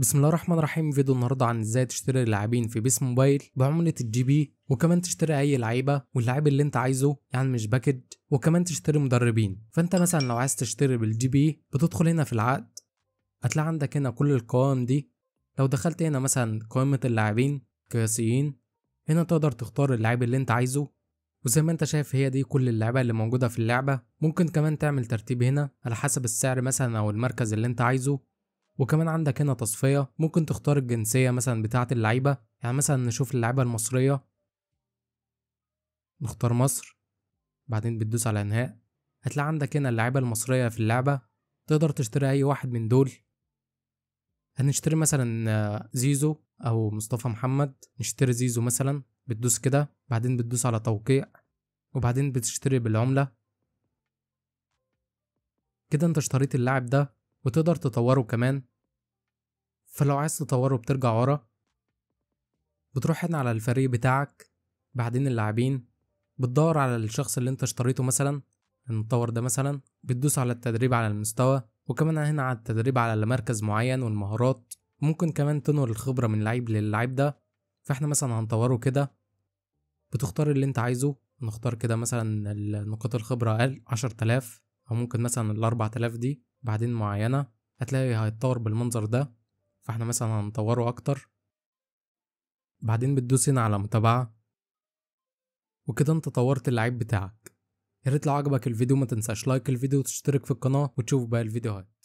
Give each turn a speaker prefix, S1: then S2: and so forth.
S1: بسم الله الرحمن الرحيم فيديو النهارده عن ازاي تشتري لاعبين في بيس موبايل بعمله الجي بي وكمان تشتري اي لعيبه واللاعب اللي انت عايزه يعني مش باكج وكمان تشتري مدربين فانت مثلا لو عايز تشتري بالجي بي بتدخل هنا في العقد هتلاقي عندك هنا كل القوائم دي لو دخلت هنا مثلا قائمه اللاعبين قياسيين هنا تقدر تختار اللاعب اللي انت عايزه وزي ما انت شايف هي دي كل اللعبة اللي موجودة في اللعبة ممكن كمان تعمل ترتيب هنا على حسب السعر مثلا او المركز اللي انت عايزه وكمان عندك هنا تصفية ممكن تختار الجنسية مثلا بتاعة اللعيبة يعني مثلا نشوف اللعيبة المصرية نختار مصر بعدين بتدوس على انهاء هتلاقي عندك هنا اللعيبة المصرية في اللعبة تقدر تشتري اي واحد من دول هنشتري مثلا آه، زيزو او مصطفى محمد نشتري زيزو مثلا بتدوس كده بعدين بتدوس على توقيع وبعدين بتشتري بالعملة كده انت اشتريت اللاعب ده وتقدر تطوره كمان فلو عايز تطوره بترجع ورا بتروح هنا على الفريق بتاعك بعدين اللاعبين بتدور على الشخص اللي انت اشتريته مثلا المطور ده مثلا بتدوس على التدريب على المستوى وكمان هنا على التدريب على مركز معين والمهارات ممكن كمان تنقل الخبرة من لعيب للعيب ده فاحنا مثلا هنطوره كده بتختار اللي انت عايزه نختار كده مثلا نقاط الخبرة أقل عشر تلاف أو ممكن مثلا الأربع تلاف دي بعدين معينة هتلاقي هيتطور بالمنظر ده فاحنا مثلا هنطوره أكتر بعدين بتدوس هنا على متابعة وكده انت طورت اللعيب بتاعك ياريت لو عجبك الفيديو ما تنساش لايك الفيديو وتشترك في القناة وتشوف بقى الفيديوهات